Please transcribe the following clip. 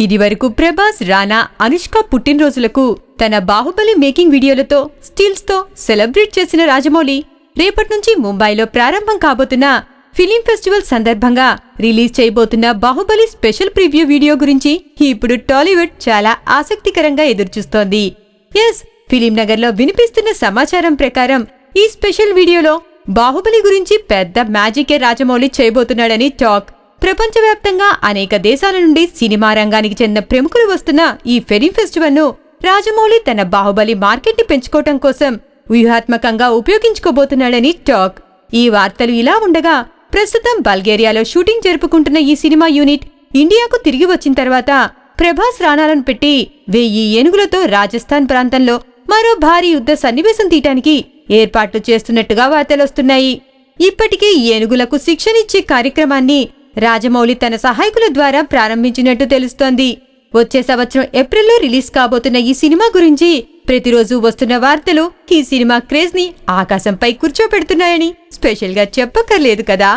ఇదివరకు ప్రభాస్ రానా అనుష్క పుట్టినరోజులకు తన బాహుబలి మేకింగ్ వీడియోలతో స్టిల్స్తో సెలబ్రేట్ చేసిన రాజమౌళి రేపట్నుంచి ముంబైలో ప్రారంభం కాబోతున్న ఫిలిం ఫెస్టివల్ సందర్భంగా రిలీజ్ చేయబోతున్న బాహుబలి స్పెషల్ ప్రివ్యూ వీడియో గురించి ఇప్పుడు టాలీవుడ్ చాలా ఆసక్తికరంగా ఎదురుచూస్తోంది ఎస్ ఫిలిం నగర్లో వినిపిస్తున్న సమాచారం ప్రకారం ఈ స్పెషల్ వీడియోలో బాహుబలి గురించి పెద్ద మ్యాజికే రాజమౌళి చేయబోతున్నాడని టాక్ ప్రపంచవ్యాప్తంగా అనేక దేశాల నుండి సినిమా రంగానికి చెందిన ప్రముఖులు వస్తున్న ఈ ఫిలిం ఫెస్టివల్ ను రాజమౌళి తన బాహుబలి మార్కెట్ ని పెంచుకోవటం కోసం వ్యూహాత్మకంగా ఉపయోగించుకోబోతున్నాడని టాక్ ఈ వార్తలు ఇలా ఉండగా ప్రస్తుతం బల్గేరియాలో షూటింగ్ జరుపుకుంటున్న ఈ సినిమా యూనిట్ ఇండియాకు తిరిగి వచ్చిన తర్వాత ప్రభాస్ రాణాలను పెట్టి వెయ్యి ఏనుగులతో రాజస్థాన్ ప్రాంతంలో మరో భారీ యుద్ధ సన్నివేశం తీయటానికి ఏర్పాట్లు చేస్తున్నట్టుగా వార్తలొస్తున్నాయి ఇప్పటికే ఏనుగులకు శిక్షణ ఇచ్చే కార్యక్రమాన్ని రాజమౌళి తన సహాయకుల ద్వారా ప్రారంభించినట్టు తెలుస్తోంది వచ్చే సంవత్సరం ఏప్రిల్లో రిలీజ్ కాబోతున్న ఈ సినిమా గురించి ప్రతిరోజు వస్తున్న వార్తలు ఈ సినిమా క్రేజ్ ని ఆకాశంపై కూర్చోబెడుతున్నాయని స్పెషల్గా చెప్పక్కర్లేదు కదా